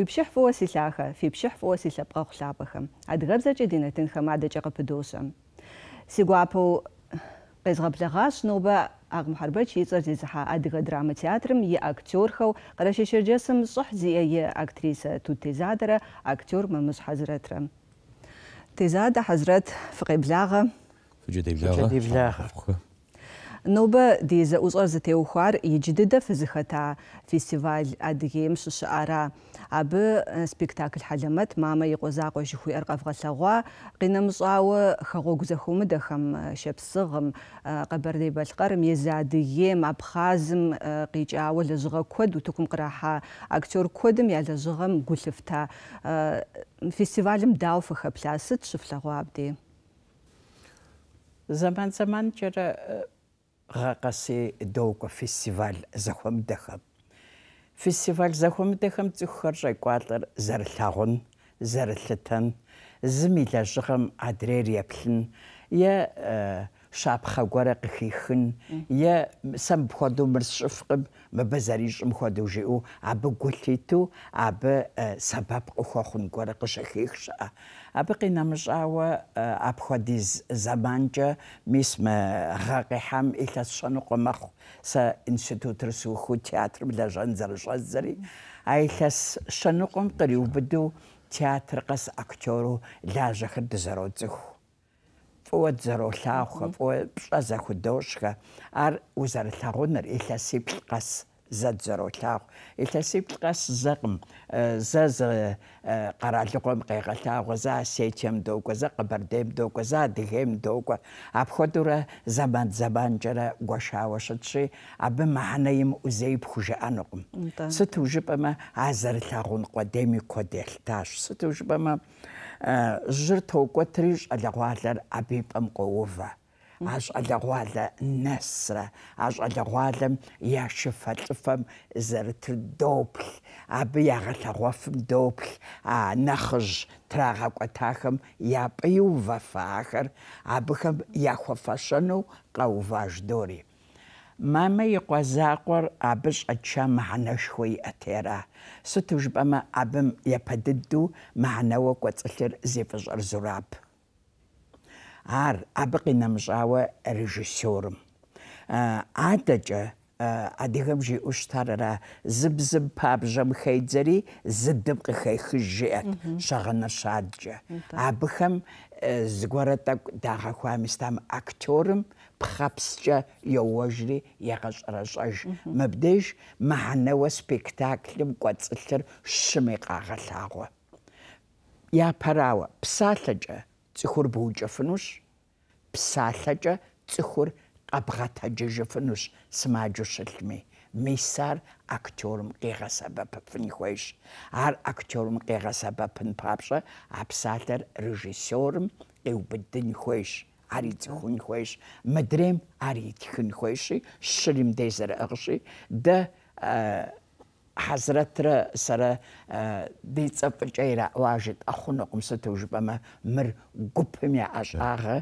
уи пщыхьфӏыуэ силъахъэ, фи пщыхьфӏыуэ си лъэпкъэгъу лъапӏэхэм. Адыгэбзэкӏэ ди нэтынхэм адэкӏэ къыпыдощэм. Си гуапэу къезгъэблэгъащ нобэ Акъмхьэрбэч и цӏэр зезыхьа Адыгэ драмэ театрым и актёрхэу Къэрэшей Шерджэсым щӏыхь зиӏэ и актрисэ Тутезадэрэ актёр Мамыщ Хьэзрэтрэ. Тезадэ Хьэзрэт фыкъеблагъэ. Фыкӏэдеблагъэ. Нобэ ди зэӏущӏэр зэтеухуар иджы дыдэ фызыхэта фестиваль Адыгейм щыщыӏара. أب سبيكتاكل حلمت ماما يقزاق وشخوي أرقف غسلغوا قنم صعوة خغوق زخوم دخم شب صغم قبر دي بلقر ميزادية مبخازم قيج أول لزغة كود وتكم قراحة أكتور كود ميا لزغم قلفتا فيستيفالم داو فخا بلاسد شفلغوا عبدي زمان زمان جرى غاقسي في فيستيفال زخوم دخم фестиваль захуэмыдэхэм цӏыхухэр щӏекӏуалӏэр зэрылъагъун, зэрылъытэн, зым и лэжьыгъэм адрейр еплъын е шапхъэ гуэрэ къыхихын е сэ мыпхуэдэу мыр мыбы зэрищӏым хуэдэу жиӏэу абы гу лъиту, абы сэбэп къыхуэхъун гуэрэ къыщыхих щыӏэ. أبقينامجاوة أبخوديز زبانجة ميسم غاقي حام إلا الشنق مخ سا إنستوت رسوخو تياتر بلا جنزر جزري أيلا الشنق طريو بدو تياتر قس أكتورو لاجة خد زرو تزخو فوت زرو لاخو فوت بشازا خدوشخا أر وزر لاغونر إلا سيبل قس زدزرو تلاو التسيب تقاس زقم زاز قرالقوم قيغة تلاو زا سيتيم دوك زا قبرديم دوك زا ديهم دوك أبخدورة زبان زبان جرا وشا وشتشي أب معنيم أزيب خجا أنقم ستو جبما عزر تلاغون قديمي كوديل تاش ستو جبما جرتو كتريج ألغوالر أبيب أم قووفه ажъалэгъуалэ нэсрэ ажъалэгъуалэм яшыфэлӏыфэм зэрытыр доплъ, абы ягъэлъэгъуэфым доплъ, а нэхъыжь трагъэкӏуэтахэм япӏэ иувэфа ахэр абыхэм яхуэфэщэну къэуващ дори. Мамэ и къуэзакъуэр абы щӏэча мыхьэнэшхуэ иӏэтера. Сыту жыпӏэмэ, абым япэ дыдэу мыхьэнэуэ кӏуэцӏылъыр зефӏыщӏэр зураб. არ აბყინამშავე რეჟისორი. ადაჭა ადიღებში უშთარა ზბზბ პაბჟამ ხეიძერი ზდბყი ხეიხჟეთ შაღანაშადჭა. აბხამ ზგვარატაკ დაღახვამისთან აქტორი ფხაფსჭა იოვაჟრი იაღაშრაშაშ მბდეშ მაანევა სპექტაკლი მკვაწლთერ შმეყაღალაღვა. იაფარავა ფსალჭა цэхур буужэфэнус псалъэкӏэ цэхур къэбгъэтаджэжэфэнус сымаджэщылъми мисар актерым къегъэсэбэпыпын хуейщ. Ар актерым къегъэсэбэпын папщӏэ а псалъэр режиссёрым къиубыдын хуейщ. Ар ицӏыхун хуейщ. Мыдрейм ар итхын хуейщи, щырим дезэрыӏыгъщи, дэ э, حضرت را سر آه، دیت جای را واجد آخوند قم ستوج بام مر گپم یا عشقه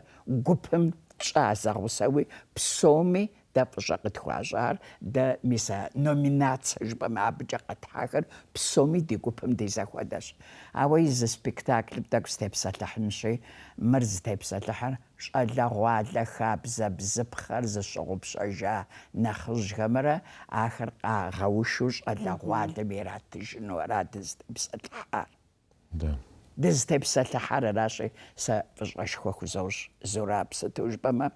گپم چه از غصه پسومی دا خواجار خوازار دا ميسا نومينات جبا مع بجاقت حاكر بسومي دي قوبم دي زاكوا داش عوايز سبكتاكل بداك ستيبسا لحنشي مرز تيبسا لحن شقال لا لخاب زب خابزة بزبخر زا شغوب شجا نخرج غمرة آخر قا غوشو شقال لا غواد ميرات تجنو راد زتيبسا لحار دز تيبسا لحن راشي سا فجاش خوكو زوج زوراب ستوج بما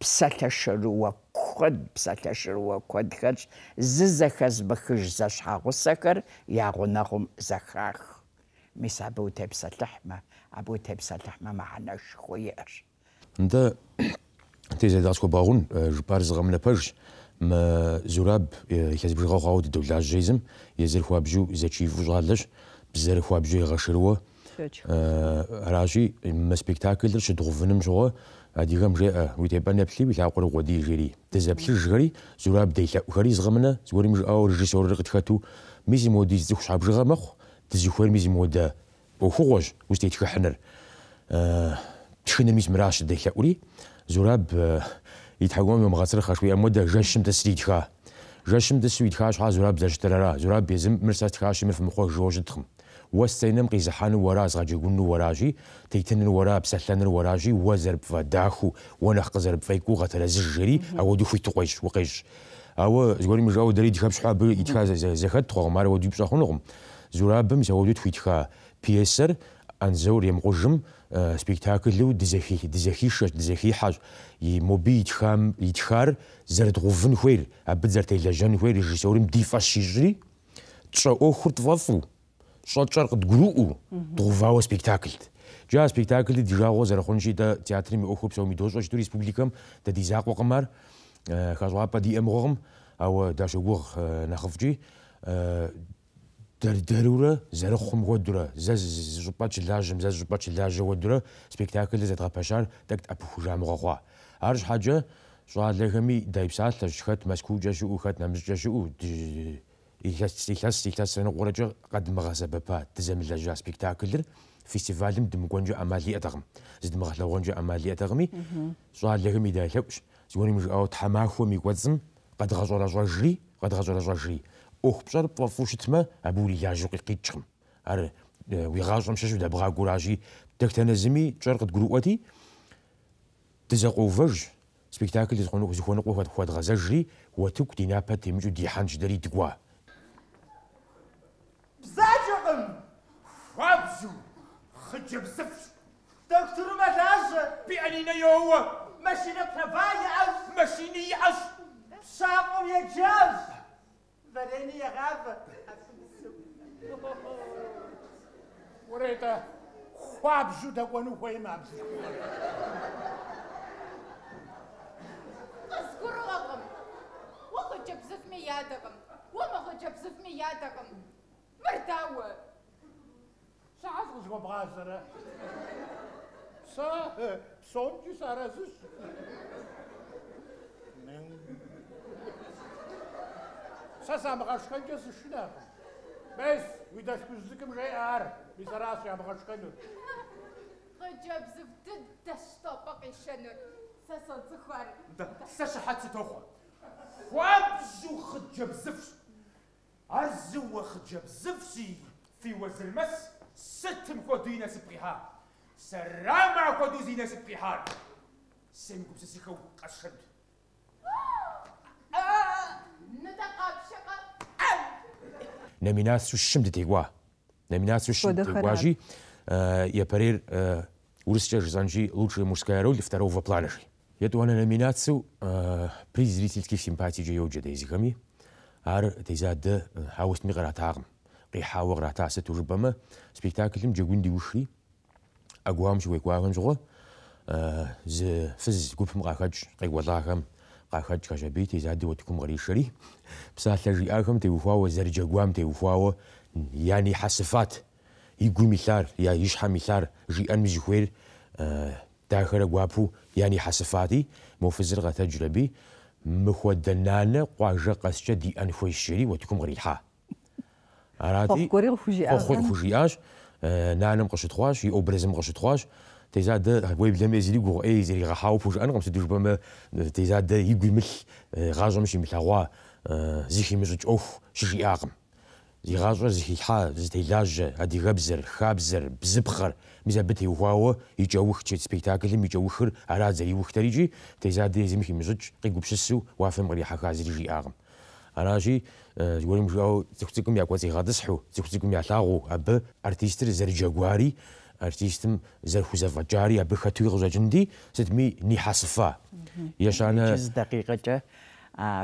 بسكشر وقد بسكشر وقد خرج ززخز بخش زشحاق السكر يا غنهم زخاخ مس أبو تبسة لحمة أبو ساتحما ما معناش خير انت تيزي داسكو باغون جبار زغمنا بجش ما زراب يكاز بجغا غاود دولاج جيزم يزير خوابجو زيتشي فوجالج بزير خوابجو يغشروه راجي ما سبيكتاكل درش دغوفنم جوه أديكم جاء ويتبنى بلي ولا قل قدي جري تزبل جري زراب ديلا وخري زغمنا زوري مش أول جسور رقت خاتو ميزي مودي زخ شعب جغمخ تزخوين ميزي مودا وخوج وستيت خحنر تخنا ميز مراش ديلا ولي زراب يتحقون يوم غصر خشوي أمودا جشم تسريت خا جشم تسويت خا شعاز زراب زجترلا زراب بيزم مرسات خا شمر في مخوج جوجتهم وستينم قيزحان وراز غاجي قنو وراجي تيتن الورا بسلان الوراجي وزرب فداخو ونخ زرب فيكو غتر زجري او دو في تقيش وقيش او زغوري مجاو دري دريد بشحا حاب ايتخا زخد تخو مار او زورا بم زاو دو تويتخا بيسر انزور يمقجم آه، سبيكتاكلو دزخي حاج ي موبي تخام يتخار زرد غوفن خوير ابد زرتي زرت لجان خوير ريجيسور مديفاش يجري تشا اوخر تفضفو شوتشارق دغروو دغواو سبيكتاكلت جا سبيكتاكل دي جاغو زرخونشي دا تياتري مي اوخوب سو ميدوش واش توريس بوبليكم دا دي زاق وقمر آه، خازوا با دي امغم او دا شغور آه، نخفجي آه، در درورة زرخم ودره زز زوباتش لاجم زز زوباتش لاجه ودره سبيكتاكل زت غاباشار دكت ابو جامغوا ارج حاجه شو هاد لغمي دايبسات لشخت مسكوجه شو خت نمزجه شو илъэс илъэс илъэсэныкъурэкӏэ къэдмыгъэ сэбэпа тызэмылэжьа спектакльыр фестивалым дымыкӏуэнкӏэ ӏэмал иӏэтэкъым. Зыдмыгъэлъэгъуэнкӏэ ӏэмал иӏэтэкъыми, щӏалэхэм и дэлъэкӏущ, зыгуэным жиӏэу тхьэмахуэм и кӏуэцӏым къэдгъэщӏэрэщӏэжри, къэдгъэщӏэрэщӏэжри. ӏуэху пщӏэр пфӏэфу щытмэ, абы урилажьэу къикъитщкъым. Ар уи гъащӏэм щыщу дэбгъакӏуэращи, тохтэнэзыми кӏэр къыдгурыӏуэти, дызэкъоувэж, спектакль зыхуэныкъуэ хуэдгъэзэжри, уэ тыку ди напэ темыкӏыу дихьэнщ дэри дыкӏуа. تعرفشو خجة بزف دكتور ما تعرفش بأنينا يو ماشينا كفاية أس ماشيني أس شاقر يا جاز بريني يا غابة وريتا خواب جودا وانو خوي ما بزي قزقر وقم وخجة بزف ميادغم وما خجة بزف ميادغم مرتاوة ساعات غزقو بغازرة سا سونجي سارة زوس من سا سا مغاشقان جاس الشنا بس ويداش بزكم جاي ار بس راس يا مغاشقان غجاب زف تدش طاقة الشنر سا سا تخوار سا سا حتى تخوار خوابزو خجاب زفش عزو خجاب زفسي في وزر مصر Сытым хуэдуинэ сыпкъихьа. Сэрамэ апхуэдэу зи нэ сыпкъихьар. Сэм гупсысыхэу къэсшэнт. Номинацию шым дытекӏуа. Номинацию шым дытекӏуажи япэрейр Урская Жизанжи «Лучшая мужская роль второго плана» же. Эту она номинацию приз зрительских симпатий Джейоджи Дейзигами, ар Дейза Д. Хаус Мигаратагм. قيحاوة غراتاسة ربما سبيكتاكل جاكوندي وشري أقوام شوي قوام شغل آه، ز فز قوب مقاخج قي وضاهم قاخج كجبيتي زادي وتكم غري شري بسات لجي آخم تيوفاوة زرجة قوام تيوفاوة يعني حسفات يقوي مثار يا يشحى مثار جي أن مزخوير آه، داخل قوابو يعني حسفاتي موفزر غتجلبي مخودنانا قواجا قسجة دي أن خوي الشري وتكم غري Arati. Khorkoriel آه، نعلم قش تخواش يو بريزم قش تخواش تيزا د ويب لما يزيري غو اي يزيري غاو بوش انا قمت دوش بما تيزا د يقول مل آه، غاجم شي مل غوا آه، زيخي مزج اوف شي اقم زي غاجر زي حا زي تيلاج هادي غبزر خابزر بزبخر ميزا بتي واو يجوخ تشي سبيكتاكل يجوخر على زي وختريجي تيزا د زي مخي مزج قي قبشسو وافم غري حكا زي اقم راجي يقول مجاو تكتكم يا كوتي غادسحو تكتكم يا تاغو اب ارتيستر زر جاكواري ارتيستم زر خوزافا جاري اب خاتوغ جندي ستمي ني حاصفا يشان دقيقة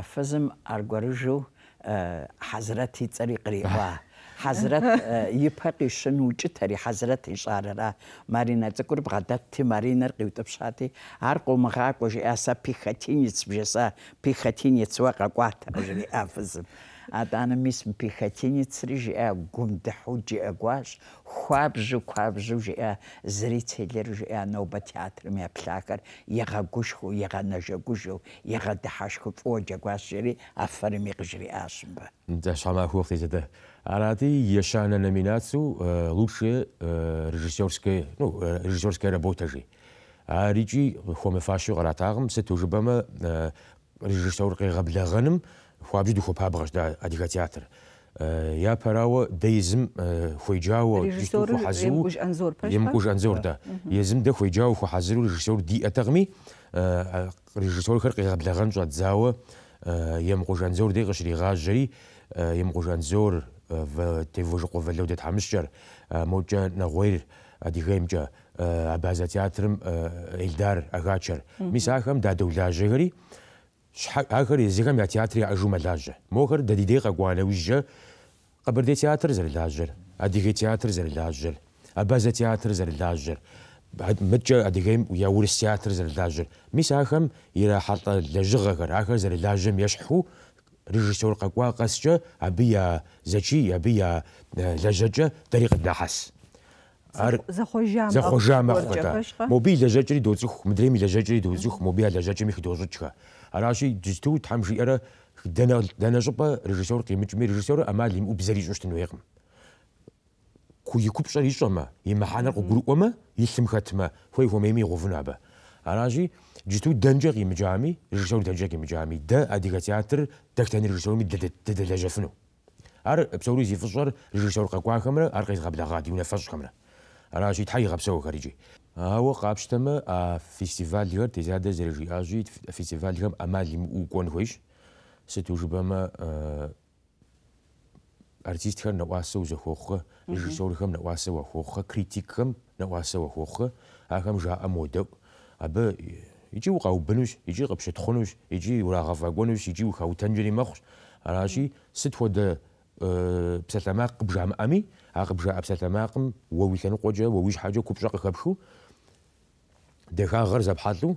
فزم ارغورجو حزرتي تسري قريبا حضرت يبقي شنو جتري حضرت اشاره را مارينا تقول بغدت مارينا قيوت بشاتي عرقو مغاك وجي أسا بيخاتيني تبجسا بيخاتيني تسواقا قواتا وجي أفزم أنا ميسم بيخاتيني تسريجي أ قوم دحوجي أقواش خواب خوابجو خواب أ زريت هيلر جي أ نوبة تياتر ميا بلاكر يغا قوشخو يغا نجاقوشو خو دحاشخو فوجا قواش جري أفرمي قجري آشم با داشا ما Арати Ешана номинацию лучшая режиссерская, ну, режиссерская работа же. А речи Хомефашу Аратагам, это тоже бама режиссер Габляганам, духу пабраш, да, Адига театр. Я парао дейзм хуйджао режиссер Хазу, Емкуж Анзор, да. Езм да хуйджао Хазу, режиссер Ди Атагми, режиссер Габляган, Габляганжадзао, Емкуж Анзор, Дегаш Ригажри, Емкуж Анзор, тевожы қовелеу дет хамышчар, моча нағойр адихемча абаза театрым Эльдар Агачар. Мисахам да дәуләжігірі, Ахыр езігам я театри ажума лажы. Мохыр дәдидей қағуале ұжжы, қабірде театр зір лажыр, адиге театр зір лажыр, абаза театр зір лажыр. متجا أديهم ويا ورس تياتر زر لاجر ميس آخم يرا حط لجغة غر آخر زر لاجم يشحو ريجيسور قاكوا قسجة أبيا زاتشي أبيا آه، زاجاجا طريق النحس زخوجا زخوجام موبي زاجاجري دوزوخ مدري مي زاجاجري دوزوخ موبي زاجاجي مخ دوزخ راشي جستو تحمشي ارا دنا دنا جبا ريجيسور قيمت مي ريجيسور اما لي مبزري جوشت نويقم كو يكوب شري شما يما حانا قو جروما يسم ختما خوي ميمي غوفنابا راشي جتو دنجقي مجامي رجشو دنجقي مجامي دا أديك تياتر تكتني رجشو مي دد جفنو أر بسوري زي فصور رجشو قاكوا خمرة أرقيت غبلا غادي من ونفش خمرة أنا شي تحي غبسو خارجي هو قابش قابشتما فيستيفال ديور تزاد زرجي أجي فيستيفال ديور أمالي مو وكون خويش أرتيست ارتيستخر نواسه وزخوخه ريجيسورهم نواسه وخوخه كريتيكهم نواسه وخوخه هاكم جاء مودو ابي იჯი უყაუბნუშ იჯი ყფშეთხუნუშ იჯი ურაღაფაგუნუშ იჯი უხაუთანჯერი მახუშ араши сыт хуэдэ псалъэмакъ къыбжамыӏэми а къыбжаӏэ псалъэмакъым уэ уи лъэныкъуэкӏэ уэ уи щхьэкӏэ купщӏэ къыхэпхыу дахагъэр зэпхьэлӏу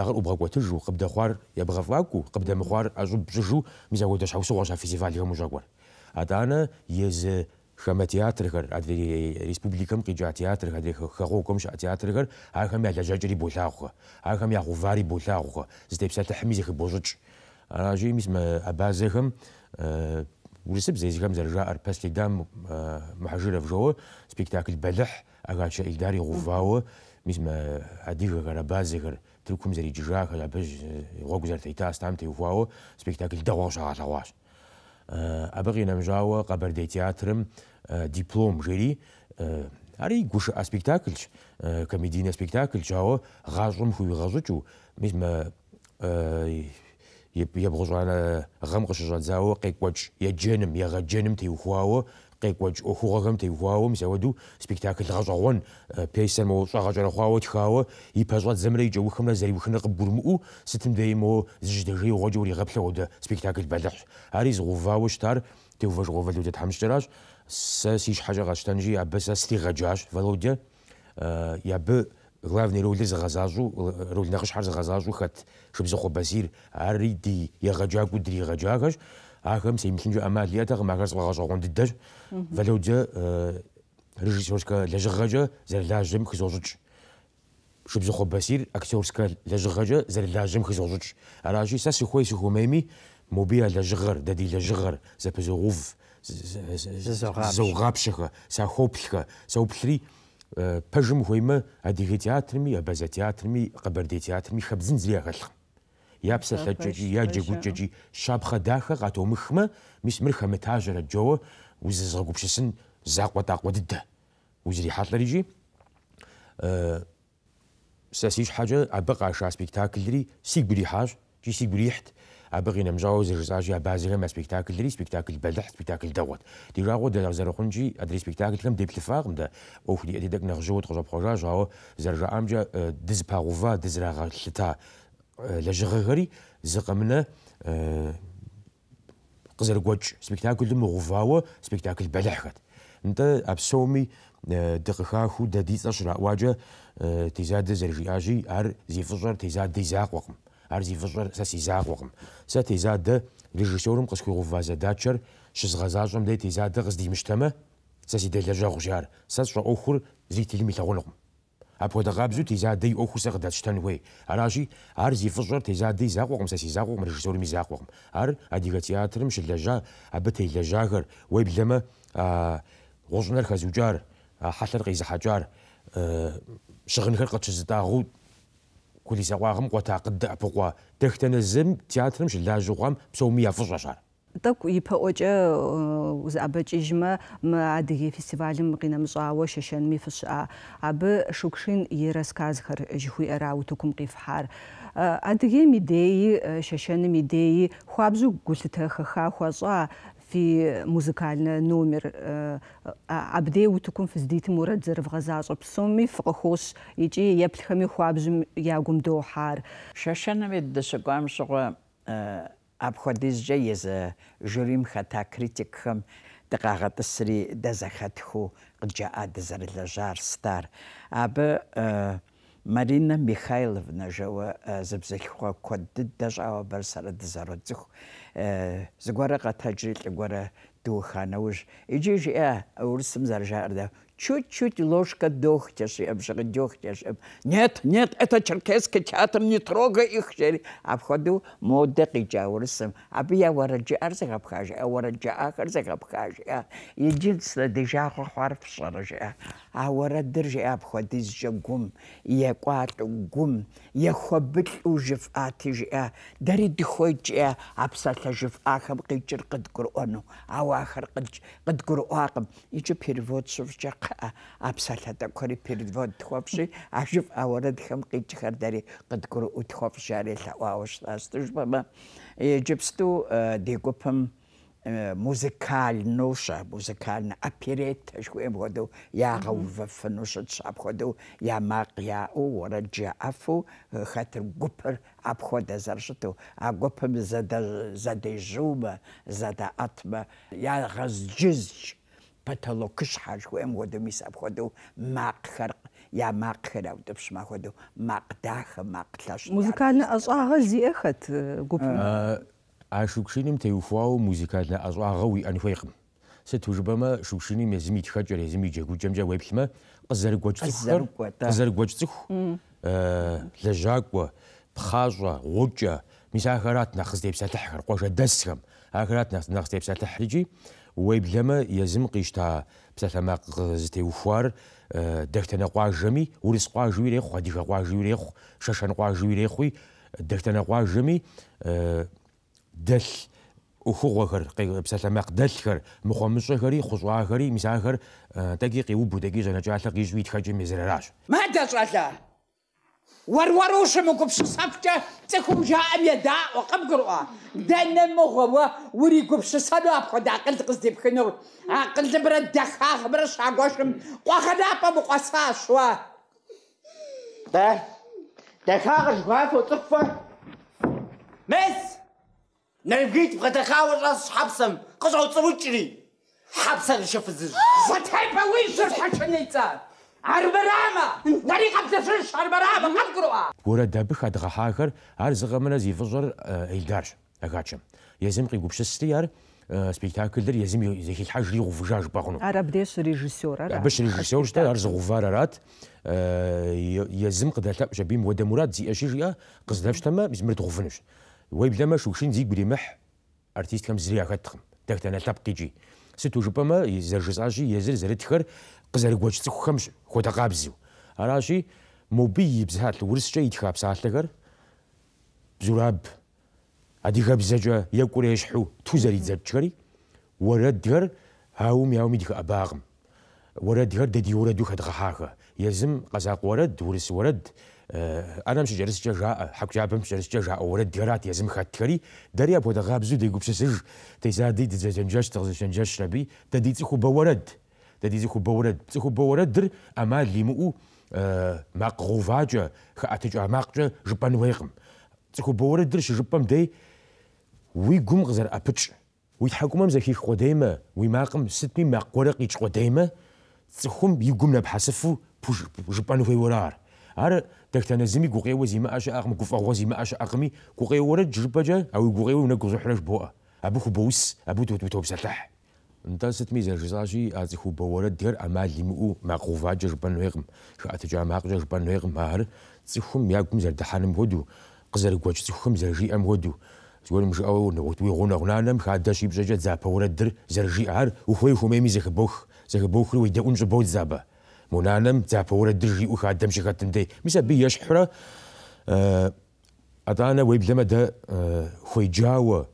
ягъэр ӏубгъэкӏуэтыжу къыбдэхъуар ебгъэфӏакӏуэу къыбдэмыхъуар ӏэщӏыбщӏыжу мис апхуэдэ щхьэусыгъуэщ а фестивалхэм ущӏэкӏуэр. Атӏанэ езы خما تياترغر ادري ريسبوبليكم كي جا تياتر هذي خغوكم شا تياترغر هاي خما لا جاجري بولاغ هاي خما ياغو فاري بولاغ زدي بسات حميزي خي بوزوج انا جي مسم ابازهم ورسب زي زيكم زرجا اربس لي دام محجر فجو سبيكتاكل بلح اغاشا الداري غوفاو مسم اديغ غرا بازغر تركم زري جراخ لا بج غوغزر تيتاس تام تيفواو سبيكتاكل دواش على واش ئەبغی نەمژاوە قەبەردەی تیاترم دیپلۆم ژێری هەری گوش ئەسپیکتاکلچ کەمیدینە سپیکتاکل چاوە غاژم خوی غەزوچ و میزمە یە بغژوانە غەم قشژەزاوە قێکوەچ یە جنم یەغە جنم تێوخواوە къекӏуэкӏ ӏуэхугъэхэм теухуауэ мис-ауэдэу спектакль гъэщӏэгъуэн пьесэр мо щӏагъэкӏэрэхъуауэ тхауэ и пэщӏэт зэмрэ и кӏэухэмрэ зэриухыныр къыбгурымыӏуэу сытым деи мо зыжьдэжей гъуэкӏэ уригъэплъэ хуэдэ спектакль бэлыхьщ. Ари згъэувауэ щытар теувэжыгъуэ Володя тхьэмыщкӏэращ. Сэ си щхьэкӏэ къэсщтэнжи абы сэ стригъэджащ Володя. И абы главный ролыр зыгъэзащӏэу, роль нэхъыщхьэр зыгъэзащӏэу хэт Шыбзыхъуэ Базир. Ари ди егъэджакӏуэу дригъэджахэщ. ахэм семылъынкӏэ ӏэмал иӏэтэкъым ахэр сфӏэгъэщӏэгъуэн дыдэщ. Вэлэу дэ режиссерскэ лэжьыгъэкӏэ зэрылажьэм хызощӏыкӏ. Шыбзыхъуэ Басир актерскэ лэжьыгъэкӏэ зэрылажьэм хызощӏыкӏ. Аращи, сэ сыхуей сыхуэмейми, моби а лэжьыгъэр, дэди лэжьыгъэр зэпызогъув, зэугъапщэхэ, сахоплъхэ, сауплъри пэжым хуеймэ адыгэ театрми, абазэ театрми, къэбэрдей театрми хэбзын зыри яхэлъхъым. يابسة ثججي يا جوججي شابخة داخة غاتو مخمة مش مرخة متاجرة جوا وزي زغو بشسن زاق وطاق وددة وزري حاط لريجي أه ساسيش حاجة أبقى شا سبيكتاكل دري سيك بري حاج جي سيك بريحت أبقي نمجاوز الرزاج يا بازل ما سبيكتاكل دري سبيكتاكل بلح سبيكتاكل دوت دي راغو دي زر خنجي أدري سبيكتاكل كم دي بتفاق مدا أو فلي أدي دك نخجو تخجو بخجا جاو زر جا أمجا دز باغوفا دز راغا لتا لجغغري زقمنا آه، قزرقوج سبيكتاكل دم غفاوة سبيكتاكل بلحقت انت ابسومي آه، دقخاخو دديت اشرا واجا آه، تزاد زرجي اجي ار زيفجر تزاد زاق وقم ار زيفجر ساسيزاق وقم سا تزاد ريجيسورم قسكو غفازة داتشر شزغزاجم دي تزاد دي مجتمع ساسي دي جار ساس شا اخر زي تلمي تغنقم أبود غابزو تزادي أو خسر قد تشتنوي أنا شيء أرزي فجر تزادي زاقو قم سيسي رجسوري مزاقو أر أديك تياتر مش اللجا أبته اللجاجر ويبلما غزنر خزوجار حسر قيز حجار شغنكر قد تشزتا غود كل سواقم قد تاقد أبقوا تختنزم تياتر مش اللجاجر قم فجر شار تك يبقى وجه وز ما عدي في استقبال مقينا مزعا وششان مفصع أب شكرين يرس كازخر جهوي أراو تكم قيف حار عدي ميدي ششان ميدي خابزو قلت خخا خوزا في موزيكالنا نومر أبدي وتكون في زديت مورد زرف غزاز وبسومي فقخوص يجي يبلخمي خوابزم ياقوم دوحار ششان ميدي سقوام سقوام апхуэдиз жьэ езы жюрим хэта критикхэм дыкъагъэтӏысри дэзэхэтхыу къыджаӏа дызэрылэжьар стар. Абы Марина Михайловна жэуэ зыбзылъхугъэ куэд дыдэ щӏауэ бэр сэрэ дызэродзыху зыгуэрэ къэтэджри лӏыгуэрэ дыуха нэужь. Иджы жиӏэ урысым зэрыжаӏэр чуть-чуть ложка дегтя же, дегтя же. Нет, нет, это черкесский театр, не трогай их. А входу ходу модеки джаурсом. А бия вараджи арзак абхажи, а вараджи ахарзак абхажи. Единственное, дежа хуарф шаражи. ауэрэ дыр жиӏэ жэгум екӏуалӏэу гум ехуэбылӏэу жыфӏати жиӏэ дэри дыхуейт жиӏэ а псалъэ жыфӏахэм къикӏыр къыдгурыӏуэну ауэ ахэр къыдгурыӏуакъым иджы перевод щыфӏкӏэ кхъыӏэ а псалъэ тӏэкӏуэри перевод тхуэпщи а жыфӏ ауэрэдхэм къикӏхэр дэри къыдгурыӏуу тхуэпщи ари лъэӏуауэ щытащ тыжмэмэ иджыпсту э, ди гупым muzikálnoša, muzikálna أبيريت شوي بغدو يا غوف فنوش شعب خدو يا ماق يا أو ورجع أفو خاطر قبر أبخد زرشتو أقبر زاد زاد جوبة زاد أطمة يا غز جزج بتلو كشحة شوي بغدو ميس أبخدو ماق خرق يا ماق خلاو دبش ما خدو ماق داخ ماق تلاش مزكالنا أصعها زي أخت اشوكشينم تيوفواو موزيكاتنا ازوا غوي انفيقم ستوجبما شوكشيني مزمي تخاجر يزمي جاكو جمجا ويبخما قزرق وجه تخر قزر وجه تخ لجاكوا بخاجة غوجة مساخرات ناخذ ديب ساتحر قوشة دسهم اخرات ناخذ ديب ساتحر يجي ويبلما يزم قيشتا بساتما قزتي وفوار دكتنا قواجمي ورس قواجوي ريخو ديجا قواجوي ريخو ششن قواجوي ريخوي دكتنا قواجمي دل وخوغر بسلماق دلخر مخمشخري خشواخري مساخر تاكي قيو بوداكي جانا جالا قي جويت خاجي مزراراش ما ور وروش مكب شصابتا تكم جاء يدا وقب قرؤا دانا مغوا وري قب شصابا بخد عقل قصدي بخنور عقل برا الدخاخ برا شاقوشم وخدا بابو قصاش شوا ده دخاخ جواف وطفة مس بغيت ናይ ብጌት ብኸተኻወል ራሱ ሓብሰም ቅፅዑ ፅውጭሪ ሓብሰን ሸፍዝዝ ወታይ በዊን ሽርሐሸነይፃ عربرامة طريقة بتفرش عربرامة قلقروها ورد بخ أدغحاكر أرزق من زي فجر إلدارش أغاتشم يزم قيقوب شستيار سبيكتاكل در يزم زي الحاج لي غفجاج باغنو عرب ديش ريجيسيور باش ريجيسيور شتا أرزق غفارات يزم قدر جابيم ودا مراد زي أشيجيا قصدها تما مزمرت غفنش وي بلا ما شوشين زيك بلي مح ارتيست كم زريع كتخم تاك تانا تبقي جي ستو جو بما يزر جزاجي يزر زر تخر قزر كواتش تسخو خمس خو تقابزو راجي موبي بزهات الورس جاي تخاب ساعات لغر بزراب هادي غاب زجا يكوري يشحو زري زاد تشكري ورد دير هاوم ياوم يدك اباغم ورد دير ددي ورد يخد غحاخه يزم قزاق ورد ورس ورد آه، انا مش جالس جاء حق جاب مش جالس جاء ولد ديرات يا زم خات كري ابو دغاب غاب زود يقوب سج تيزادي تزجنجش تزجنجش نبي تدي تخو بورد تدي تخو بورد تخو بورد در اما اللي مو آه، ماق غوفاجا خاتج ماقجا جبان ويقم تخو بورد در جبام دي وي قوم غزر ابتش وي حكومه مزكي خو وي ماقم ستمي ماق ورقي خو ديما تخم يقوم نبحسفو جبان ويورار ار دكتانا زمي غوغيو زيما اش اغم غوفغو زيما اش اغمي غوغيو ورد جبجا او غوغيو نغو زحرش بوء ابو خبوس ابو توتو توب سلاح انت ستمي زرجزاجي ازي خو بوور دير اما ليمو ما قوفا جربن ويغم جربن ويغم ماهر تسخم ياكم زرد حنم هدو قزر غوج تسخم زرجي ام هدو تقول مش او نوت وي غونا نم خادا شي بزجت زابا ورد در زرجي ار وخوي خو بوخ زخ بوخ ويدا انجبوت زابا منانم تاپور الدرجي او خادم شی خاتم دي میسا بی یش حرا اتانا آه، ويب لما دا آه، خوی جاوه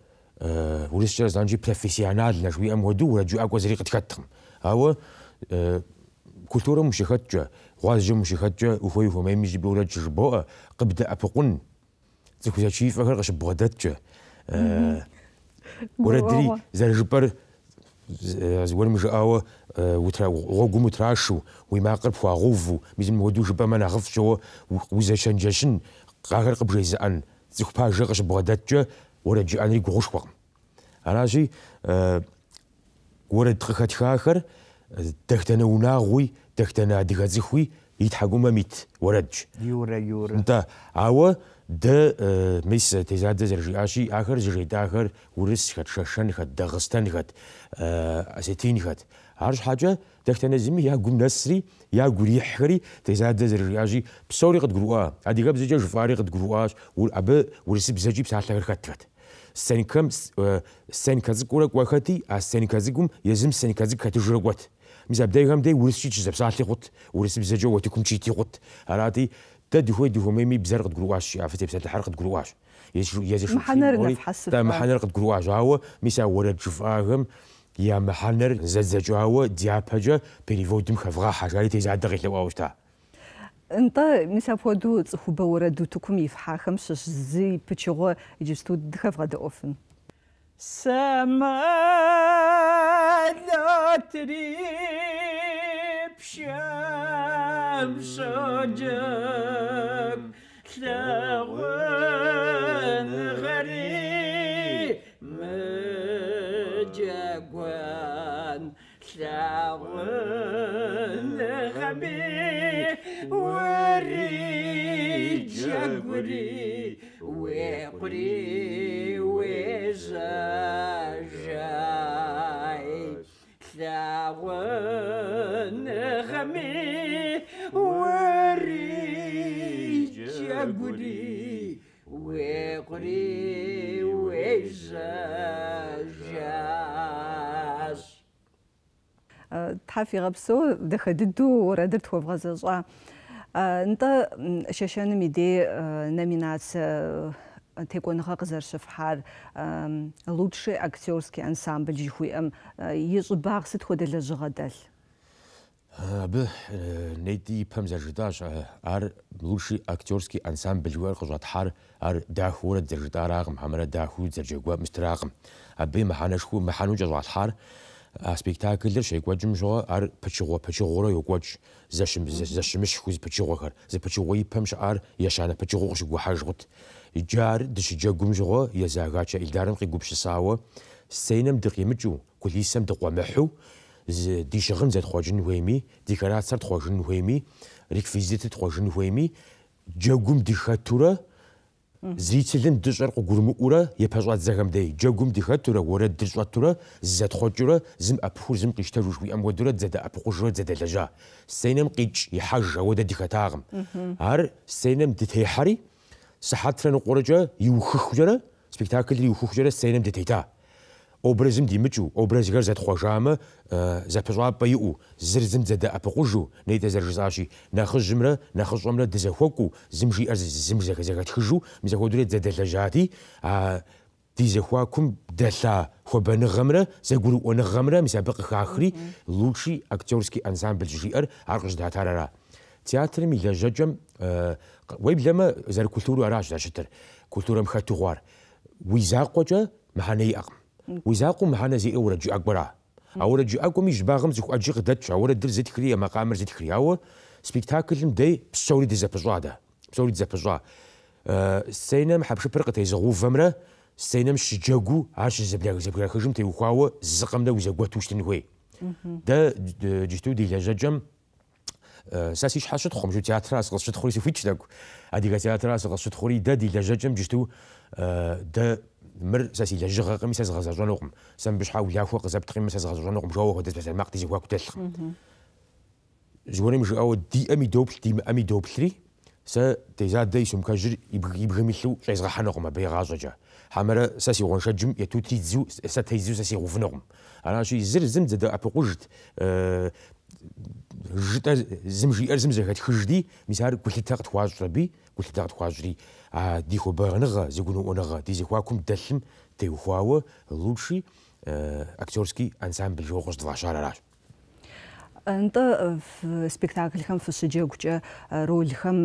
آه، ورس جرز انجي بروفيسيونال نجوي ام ودو رجو اكو زريقة تكتم هاو كولتورا مش خدجه غواز مش خدجه وخوي هو ما يمشي بولا جربو قبدا ابقن تكو شي فكر قش بغدتجه ولا دري زال جبر ورمجاوة آه، وترا غوغم تراشو ويماقر فواغوفو ميزم ودو جبا ما نغفشو وزاشان جاشن قاهر قبجيز أن تخبا جغش بغدات جو بغدادجا ورجي أنري غوشوا أنا جي آه، ورد تخات خاخر تختنا وناغوي دختنا دغازخوي يتحقوما ميت ورج يورا يورا انت عاوة د آه، ميس تزاد زرجي عاشي آخر زرجي داخر ورس خد شاشن خد دغستان خد آه، أستين خد عرض حاجة تختنا زمي يا قوم نسري يا قوري حري تزاد زرجي عاشي بصوري قد قروا عادي قبز جاش فاري قد قروا عاش والأب ورس بزجي بساعة لغر خد خد سنكم آه، سنكازك ورق وقتي سنكازكم يزم سنكازك خد جرق وقت مزابدايغامداي ورسيتش زبسالي غط ورس بزاجو واتيكم تشيتي غط هراتي تدي هو دهو ميمي بزرق تقولواش عرفتي بس الحرق تقولواش يجي شو محنرقف حس تا محنرق تقولواش هاو ميسا ورد شوف اهم يا محنر ززج هاو ديابجا بيريفودم خفغا حاجه اللي تيزعد غير لو اوشتا انت مسا فودو خبا وردو تكم يفحا خمسش زي بتشغو يجستو دخف غدا اوفن سما لا تريب شمس لغن غريب مجاقوان لغن غبي وريج قري وقري في غبسو دخلت دو وردت هو بغزازا آه، انت شاشان ميدي آه، نامينات آه، تكون غزر شفحار لوتشي اكتورسكي انسامبل جيخويم يجباغ ستخو دل جغدل به نیتی پم زجداش ار لوشی اکتورسکی انسان بلوار خجات حر ار دهور در جدار آقم همراه دهور در جوگو مستر آقم ابی محنش خو محنو جزوات حر а спектакльыр щекӏуэкӏым щыгъуэ ар пычыгъуэ пычыгъуэурэ йокӏуэкӏ зэщымыщхыу пычыгъуэхэр зы пычыгъуэ ипэм щыӏар ещанэ пычыгъуэ къыщыгухьэж хъут. Иджы ар дыщыджэгум щыгъуэ езагача Илдарым къигупсысауэ сценэм дыкъимыкӏыу, кулисэм дыкъуэмыхьу, ди щыгъым зетхъуэжын хуейми, ди хэнацэр тхъуэжын хуейми, реквизитыр тхъуэжын хуейми, джэгум дыхэтурэ ზიცილენ დიშერყო გურმუურა ეფაშვა ზაგამდე ჯეგუმ დიხატურა ვორე დიშვატურა ზეთხოჭურა ზიმ აფხურზიმ ყიშტერუშვი ამგვადურა ზედა აფხურჟო ზედა ლაჟა სენემ ყიჭ იჰაჟა ვოდა დიხატაღმ არ სენემ დითეიჰარი საჰატრენ ყურჯა იუხხხჯერა სპექტაკლი იუხხხჯერა სენემ დითეიტა أوبرزم ديمتشو أوبرز غير زاد خوجامة زا بزوا بايو زرزم زاد أبوجو نيتا زرزاشي ناخذ جمرة ناخذ جمرة دزاخوكو زمجي أرز زمجي زاد زاد خجو مزاخو دريت زاد زاجاتي دي زخوا كم دلا خو بن غمرة زقولوا أن غمرة مسابقة آخرى لوشي أكتورسكي أنسامبل جير عرقش ده ترى تياتر ميجا جدجم ويب لما زار كولتورو عراش داشتر كولتورو مخاتو غوار ويزاق وجه مهاني أقم وزاقو مهانا زي اورا جو اكبرا اورا جو اكو ميج باغم زي اجي قدتش اورا در زيت كريا مقامر زيت كريا اور سبيكتاكل مدي بسوري دي زابجوا دا بسوري دي زابجوا أه سينم حبش برقة يزغو فمرا سينم شجاقو عاش زبلاغ زبلاغ خجم تي وخاو زقم دا وزاقوا توشتن هوي دا جيتو دي لجاجم آه، ساسي شحال شتخم جو تياتراس غص شتخوري سي فيتش داكو هاديك تياتراس غص شتخوري دا دي لجاجم جيتو آه، دا مر ساسي لجغ قمي ساس غزا جنوقم سم بش حاول يافو قزا بتقيم ساس غزا جنوقم جوا هو دز بس الماق تيجي واكو تلخ جواني مش أو دي أمي دوبل دي أمي دوبل دوبلري سا تيزا داي سم كاجر يبغي يبغي مثلو شايز غا حنقم بي غازا جا حمرا ساسي غون شجم يتو تيزو سا تيزو ساسي غوفنقم أنا شي زر زمزة دا أبو قجت أه жытӏэ зым жиӏэр зым зэхэтхыжри, мис ар гулъытэ къытхуащӏрэби, гулъытэ къытхуащӏри, а ди хуэбагъэныгъэ, зэгунуӏуэныгъэ, ди зэхуакум дэлъым теухуауэ лучши актерский ансамбль жыгъуэ къыщытфӏащар аращ. انت في سبيكتاكل خم في الشجاع كجا رول خم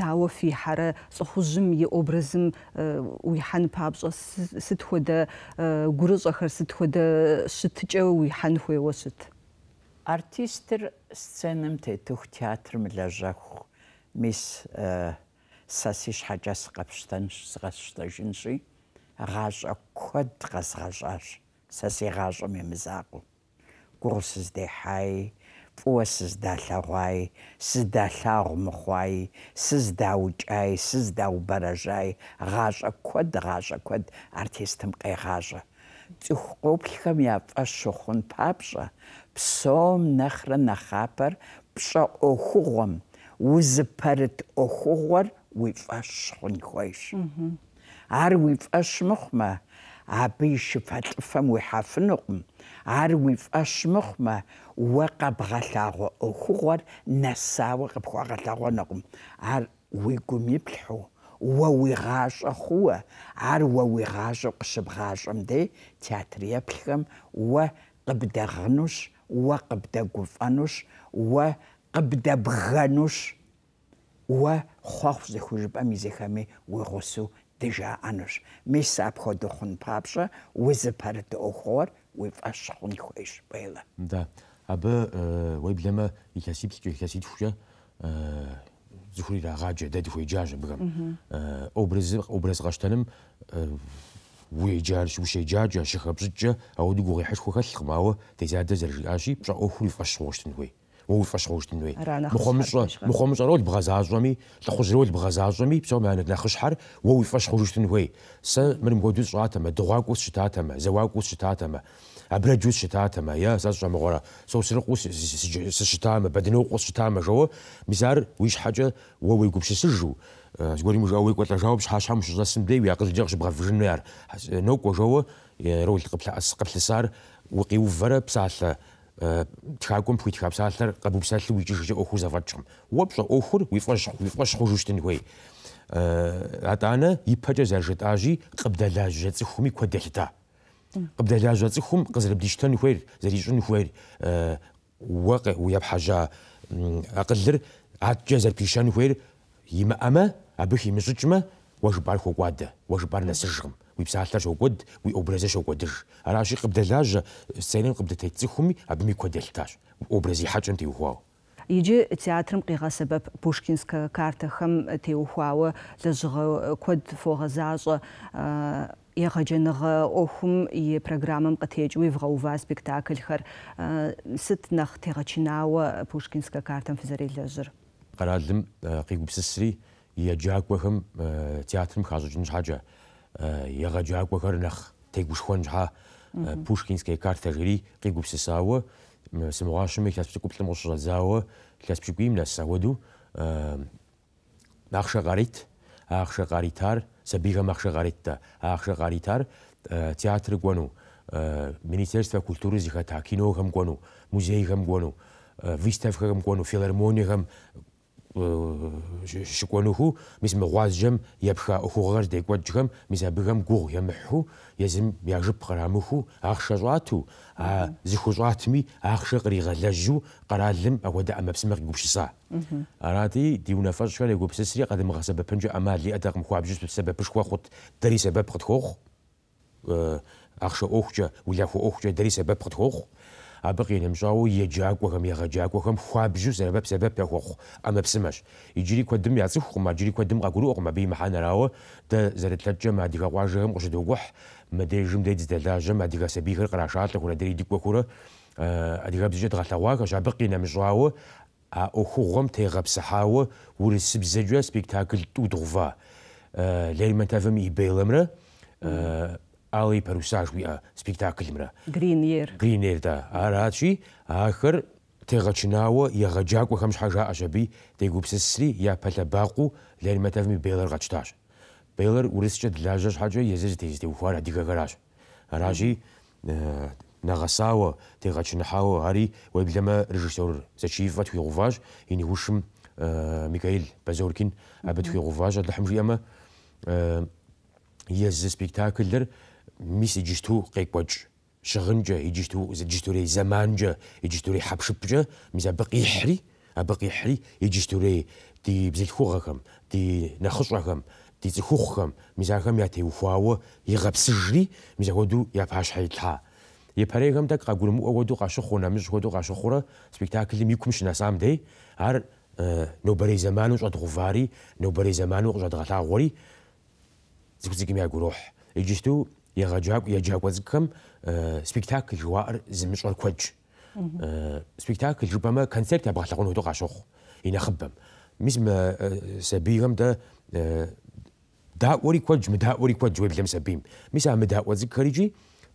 دعوة في حرة صحوجم يأبرزم ويحن بابش ست خدا جرز آخر ست خدا شت جا ويحن خوي وشت. ارتيستر სცენემ თეთრ თეატრმ ლაჟახ მის სასიშ ჰაჯას ყაფშთან ზღასშთა ჟინში ღაშა ქოდ ღას ღაშაშ სასი ღაშო მემზაყო გურსის დე ჰაი პუასის და ლაღვაი სდა ლაღმ ხვაი სზდა უჭაი სზდა უბარაჟაი ღაშა ქოდ ღაშა ქოდ არტისტმ ყე ღაშა წუხ ყოფლხამ ია პაშო ხონ პაპშა псом нэхърэ нэхъапэр пщӀэ Ӏуэхугъуэм узыпэрыт Ӏуэхугъуэр уи фӀэщ хъун хуейщ. Ар уи фӀэщ мыхъумэ, абы и шыфэлӀыфэм уихьэфынукъым. Ар уи фӀэщ мыхъумэ, уэ къэбгъэлъагъуэ Ӏуэхугъуэр нэсауэ къыпхуагъэлъагъуэнукъым. Ар уи гум иплъхьу, уэ уи гъащӀэ хъууэ, ар уэ уи гъащӀэу къыщыбгъащӀэм де театрыеплъхэм уэ къыбдэгъынущ ვა ყბდა გუფანუშ ვა ყბდა ბღანუშ ვა ხახზე ხუჟბა მიზეხამე უღოსუ დეჟა ანუშ მე საფხოდო ხონ ფაბშა უზე პარტო ოხორ ვე ფაშ ხონ ხეშ პელა და აბა ვე ბლემა იქასი ფიქი იქასი ფუშა ზუხრი რა რაჯე დედი ხუი ჯაჟე ბგამ ობრეზ ობრეზ ღაშტანემ ويجارش وشيجاج يا شيخ بزجة أو دقو غي حشو خلق ماوا تزاد زرج عاشي بس أوه اللي فش روش تنوي وهو فش روش تنوي مخمس مخمس رول بغزاز رامي تخرج رول بغزاز رامي بس ما عندنا خش حر وهو فش روش تنوي س من مودوس راتما دواق وس شتاتما زواق وس شتاتما أبرد جوس شتاتما يا ساس رام غورا سو سرق وس شتاتما بدنو وس شتاتما جوا مزار ويش حاجة وهو يقوم شسر زغوري آه، مش اوی کوتلا جاوب شحال شحال مش زاسم دي ويا قلت جاغش بغا في جنير نوكو جوا رول قبل قبل صار وقي وفر بسال آه، تخاكم بوي تخاب سالر قبو بسال ويجي جا اوخو زافاتشم وبش اوخر ويفرش ويفرش خوجوشتن هوي هاتانا آه، يبجا زاجت اجي قبدا لاجا تخومي كودحتا قبدا لاجا تخوم قزرب ديشتن هوير زريشن هوير واقع ويا بحاجه اقلر عاد جازر بيشان هوير يما اما абы химыщӀыкӀмэ, уэ жыпӀар хуокӀуадэ, уэ жыпӀар нэсыжкъым. Уи псалъэр щокӀуэд, уи образыр щокӀуэдыж. Аращи, къыбдэлажьэ, сценэм къыбдытет цӀыхуми, абы ми куэд елъытащ. Образ и хьэкӀэм теухуауэ. Иджы театрым къигъэсэбэп пушкинскэ картэхэм теухуауэ лэжьыгъэ куэд фогъэзащӀэ егъэджэныгъэ Ӏуэхум и программэм къытекӀуи вгъэува спектакльхэр. Сыт нэхъ тегъэчынауэ пушкинскэ картэм фызэрелэжьыр? Къэралым къигупсысри еджакӏохэм театрым хашӏыкӏын щхьэкӏэ егъэджакӏуэхэр нэхъ тегушхуэн щхьа пушкинская карта жыри къигупсысауэ сымыгъуащэмэ илъэс пщыкӏуплӏым къыщыщӏэдзауэ илъэс пщыкӏуийм нэс ауэдэу ахъшэ къаритт а ахъшэ къаритар сабийхэм ахъшэ къаритӏэ а ахъшэ къаритар театр кӏуэну Министерство культуры зыхэта кинохэм кӏуэну, музейхэм кӏуэну, выставкэхэм кӏуэну, филармониехэм شكونه مثل مغازجم يبخا أخوغر ديك وجهم مثل بغم قوغ يمحو يزم يجب قرامه أخشى زواتو زيخو زواتمي أخشى قريغة لجو قرالهم أودا أما بسمك قبش صاح أراتي ديونا فرشا لقوب سسري قد مغسبة بنجو أما اللي أدق مخواب جوز بسبب بشكوا خط دري سبب قد خوخ أخشى أخشى ولا أخشى دري سبب قد خوخ أبقي نمشاو يجاك وهم يغجاك وهم خابجو سبب سبب يخوخ أما بسمش يجري قدم يعصف وما يجري قدم غقرو وما بي محان راو دا زرد تجمع ديغا وشدو قوح ما دي جم دي دزدادا جمع ديغا سبيخر قراشات لكولا دري ديك وكولا أديغا بزجد غطاواك أش أبقي نمشاو أخو غم تيغب ورسب زجوا سبيكتاكل تودغفا ليرمان تفهم إيبيل ئاڵی پەروساژ وی سپیکتاکلمرە گرینێر گرینێردا ئاراچی ئاخر تێغەچناوە یەغەجاک و خەمش حەژا ئەشەبی دەیگوپسسری یا پەلە باق و لێرمەتەفمی بێڵەر غەچتاش بێڵەر ورسچە دلاژەش حاجە یەزش تێزدە وخوارە دیگەگەراش هەراژی نەغەساوە تێغەچنەحاوە هەری وی بلەمە ڕژیسۆر زەچی ڤەت وی غوڤژ هینی هوشم میکیل بە زۆرکین ئەبەت وی غوڤژە لە حەمژی ئەمە یەز ميس يجيشتو قيقوج شغنجة يجيشتو يجيشتو ري زمانجة يجيشتو ري حبشبجة ميزا بقي يحري أبقي يحري يجيشتو ري دي بزيخوغخم دي نخشرخم دي تخوخخم ميزاخم ياتي وفاوة يغبسجري ميزا ودو يابهاش حيطها يباريغم تاك قاقولمو أودو قاشخونا مش ودو قاشخورا سبيكتاكل ميكمش ناسام دي هار نوبري زمانو شاد غفاري نوبري زمانو شاد غلاغوري زكزيك ميا قروح يجيشتو егъэджакӏуэцӏыкӏхэм спектакль жыхуаӏэр зымыщӏэр куэдщ. Спектакль жыпӏэмэ, концерт ябгъэлъэгъун хуэдэу къащохъу и нэхъыбэм. Мис мы сабийхэм дэ даӏуэри куэдщ, мыдаӏуэри куэдщ уеблэм сабийм. Мис а мыдаӏуэ цӏыкӏхэр икӏи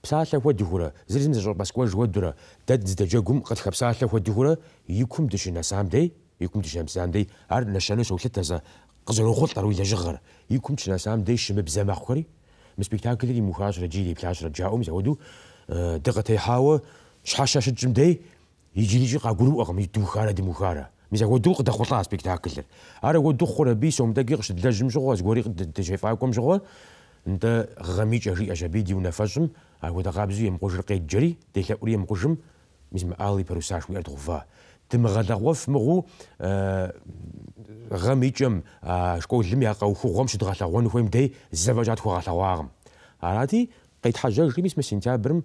псалъэ хуэдэхурэ, зырызым зэщӏопӏэскӏуэж хуэдэурэ, дэ здэджэгум къытхэпсалъэ хуэдэхурэ, и кум дыщынэсам дей, и кум дыщынэсам дей, ар нэщэнэу щолъытэ зэ къызэрохъулӏэр уи лэжьыгъэр, и кум дыщынэсам дей щымыбзэ мэхъухэри, دي spectacle die mocha regili plage jaum zawodu dagate hawa shasha دي يجي لي قاقولوا أغم خارة دي مخارة ميزا هو دوق دا خطا سبيكتاكل أرى هو دوق خورا بيسوم دا قيقش دلجم شغو أزقوري قد تشيفاكم شغو انت غمي جري أجابي دي ونفجم أرى هو دا غابزو يمقوجر قيد جري دي لأوري يمقوجم ميزم آلي بروساش ويأرد غفا تم غدا غوف مغو آه، غميجم شكون لم يلقى وخوغم شد غاتلا وان خويم دي زفاجات خو غاتلا واغم عراتي قيت حاجة غي ميس مسين تابرم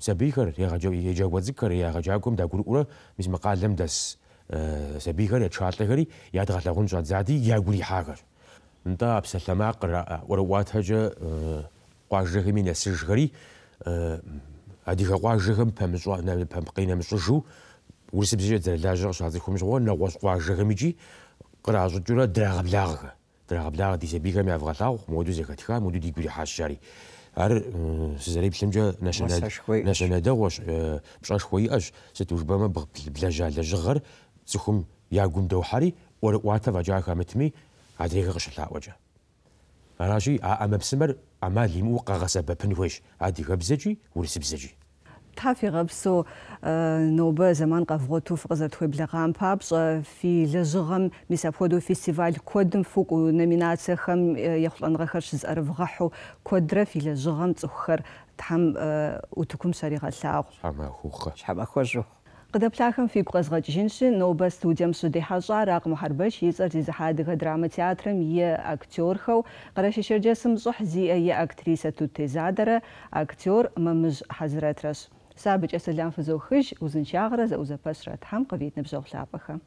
سبيكر يا غاجا يا وذكر يا غاجا كوم اورا ميس مقال دس سبيكر يا تشاتلغري يا دغاتلا غون جات زادي يا غولي حاجر انت ابسل سماع قرا وروات حاجة قاجري من السجري هادي غوا جيرم بامزوا نعمل بام قينا مسجو ورسبجي ديال لاجور شو هذيك مشغول نغوا جيرميجي قرعجوجورا دراغ بلاغ دراغ بلاغ دي سبيكا مي افغالتاو مودو زيكاتكا مودو دي كوري حاشاري ار سزري بلمجا ناشنا ناشنا داوش مشاش خوي اش ستوش بما بلاجا لجغر تسخم يا قوم دو حري واتا فجاكا متمي عدريك غشلا وجه راجي اما بسمر اما لي موقع غسبب نويش عادي غبزجي ورسبزجي تافي غبسو آه، نوبة زمان قفغوتو فغزت ويبلغام بابش آه، في لجغم مسابودو فيستيفال كودم فوق ونميناتسخم آه، يخلان غخرش زأرفغحو كودرة في لجغم تسخر تحم وتكم شريغة لاغ شحب أخوخ شحب أخوجو قد بلاخم في قوز غج جنشن نوبة ستوديم سودي حجا راق محربش يزر زي زحادق دراما تياتر مية اكتور خو قراش شرجاسم صح زي يا اكتريسة تتزادرة اكتور ممج حزرات رش Сабыць асалям фазохыж, узынчагра за ўзапасрат хам кавітны бжоў шапаха.